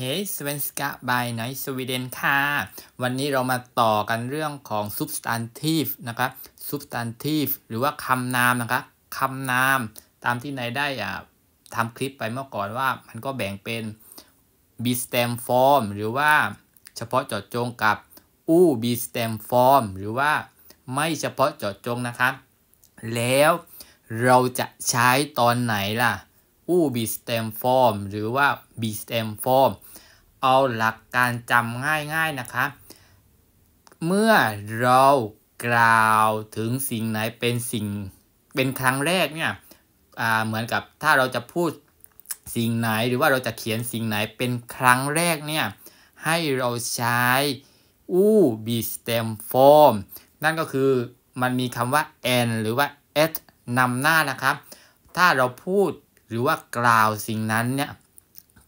เฮสเวนสกาบายในสวีเดนค่ะ วันนี้เรามาต่อกันเรื่องของ substantive นะครับ substantive หรือว่าคำนามนะครับคำนาม ตามที่นายได้อทำคลิปไปเมื่อก่อนว่า มันก็แบ่งเป็น b stem form หรือว่าเฉพาะเจาะจงกับ u b stem form หรือว่าไม่เฉพาะเจาะจงนะครับ แล้วเราจะใช้ตอนไหนล่ะผู้บีสเต็มฟอร์มหรือว่าบีสเต็มฟอร์มเอาหลักการจำง่ายๆนะคะ เมื่อเรากล่าวถึงสิ่งไหนเป็นสิ่งเป็นครั้งแรกเนี่ยเหมือนกับถ้าเราจะพูดสิ่งไหนหรือว่าเราจะเขียนสิ่งไหนเป็นครั้งแรกเนี่ย ให้เราใช้อู้บีสเต็มฟอร์มนั่นก็คือมันมีคำว่า and หรือว่า at นำหน้านะครับ ถ้าเราพูดหรือว่ากล่าวสิ่งนั้นเนี่ย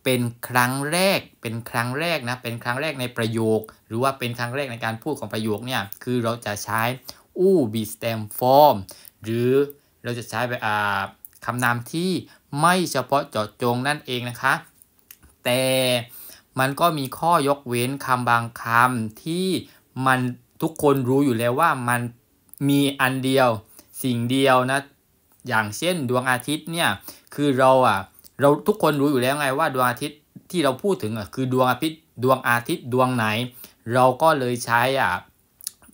เป็นครั้งแรกเป็นครั้งแรกนะเป็นครั้งแรกในประโยค หรือว่าเป็นครั้งแรกในการพูดของประโยคเนี่ย คือเราจะใช้อู้บีสเตมฟอร์มหรือเราจะใช้ไปอ่าคำนามที่ไม่เฉพาะเจาะจงนั่นเองนะคะ แต่มันก็มีข้อยกเว้นคำบางคำที่มันทุกคนรู้อยู่แล้วว่ามันมีอันเดียวสิ่งเดียวนะอย่างเช่นดวงอาทิตย์เนี่ยคือเราอ่ะเราทุกคนรู้อยู่แล้วไงว่าดวงอาทิตย์ที่เราพูดถึงอ่ะคือดวงอาทิตย์ดวงอาทิตย์ดวงไหน เราก็เลยใช้อ่ะ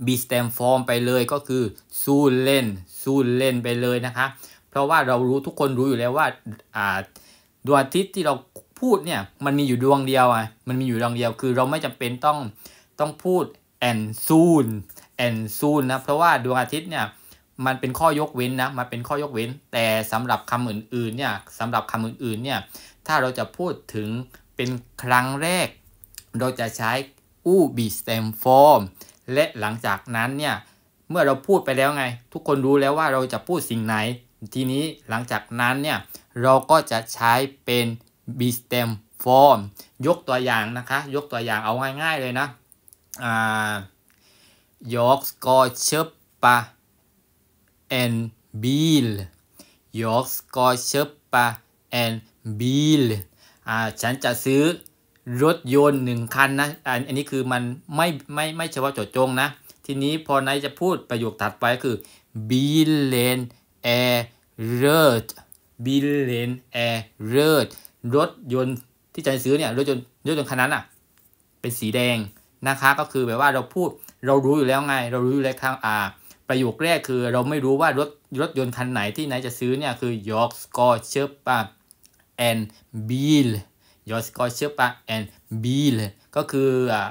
บีสเตมฟอร์มไปเลยก็คือซูนเล่นซูนเล่นไปเลยนะคะ เพราะว่าเรารู้ทุกคนรู้อยู่แล้วว่าอ่าดวงอาทิตย์ที่เราพูดเนี่ยมันมีอยู่ดวงเดียวอ่ะมันมีอยู่ดวงเดียว คือเราไม่จำเป็นต้องต้องพูดแอนซูนแอนซูนนะเพราะว่าดวงอาทิตย์เนี่ยมันเป็นข้อยกเว้นนะ มันเป็นข้อยกเว้น แต่สำหรับคำอื่นๆเนี่ยสำหรับคำอื่นๆเนี่ย ถ้าเราจะพูดถึงเป็นครั้งแรก เราจะใช้อู้บีสเต็มฟอร์มและหลังจากนั้นเนี่ย เมื่อเราพูดไปแล้วไง ทุกคนรู้แล้วว่าเราจะพูดสิ่งไหน ทีนี้หลังจากนั้นเนี่ย เราก็จะใช้เป็น b e s t e m form ยกตัวอย่างนะคะ ยกตัวอย่างเอาง่ายๆเลยนะ อ่ายกสกอเชปปะ and Bill York Scotch s h e p e and Bill อ่า ฉันจะซื้อรถยนต์หนึ่งคันนะ อันนี้คือมันไม่ไม่ไม่เฉพาะจดจงนะ ทีนี้พอนายจะพูดประโยคถัดไปคือ billion air r o a d billion air r o a d รถยนต์ที่จะซื้อเนี่ยรถยนต์รถยนต์คันนั้นอ่ะ เป็นสีแดงนะคะ ก็คือแบบว่าเราพูดเรารู้อยู่แล้วไง เรารู้อยู่แล้วทางอ่าประโยคแรกคือเราไม่รู้ว่ารถรถยนต์คันไหนที่ไหนจะซื้อเนี่ยคือ York s c o อเชอร์ a าแอนบ l ลยอร์กสกอเชอร์ปาแอ l บีลก็คือ อ่า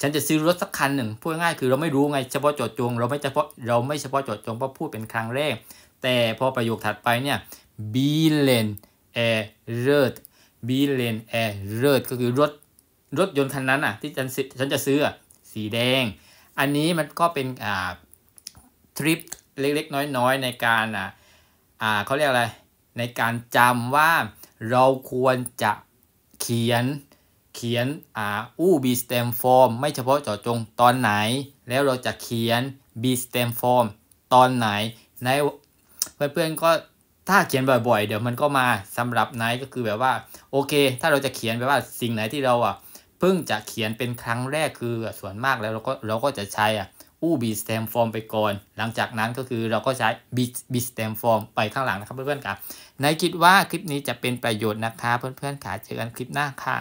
ฉันจะซื้อรถสักคันหนึ่ง พูดง่ายคือเราไม่รู้ไงเฉพาะโจย์จงเราไม่เฉพาะเราไม่เฉพาะโจย์จงเพราะพูดเป็นครั้งแรก แต่พอประโยคถัดไป เนี่ย Billen a r e t b i l l e n a r e t ก็คือรถรถยนต์คันนั้นอ่ะที่ฉันฉันจะซื้อสีแดง อันนี้มันก็เป็นอ่าทริปเล็กๆน้อยๆ ในการอ่ะอ่าเขาเรียกอะไรในการจำว่าเราควรจะเขียนเขียนอ่าอู้บีสเต็มฟอร์มไม่เฉพาะเจาะจงตอนไหน แล้วเราจะเขียนบีสเต็มฟอร์มตอนไหนในเพื่อนๆก็ถ้าเขียนบ่อยๆเดี๋ยวมันก็มาสำหรับไนก็คือแบบว่าโอเค ถ้าเราจะเขียนแบบว่าสิ่งไหนที่เราอ่ะเพิ่งจะเขียนเป็นครั้งแรกคือส่วนมากแล้วเราก็เราก็จะใช้อ่ะอู้บีสเต็มฟอร์มไปก่อน หลังจากนั้นก็คือเราก็ใช้บีบีสเต็มฟอร์มไปข้างหลังนะครับเพื่อนๆครับ ในคิดว่าคลิปนี้จะเป็นประโยชน์นะคะเพื่อนๆค่ะเจอกันคลิปหน้าค่ะ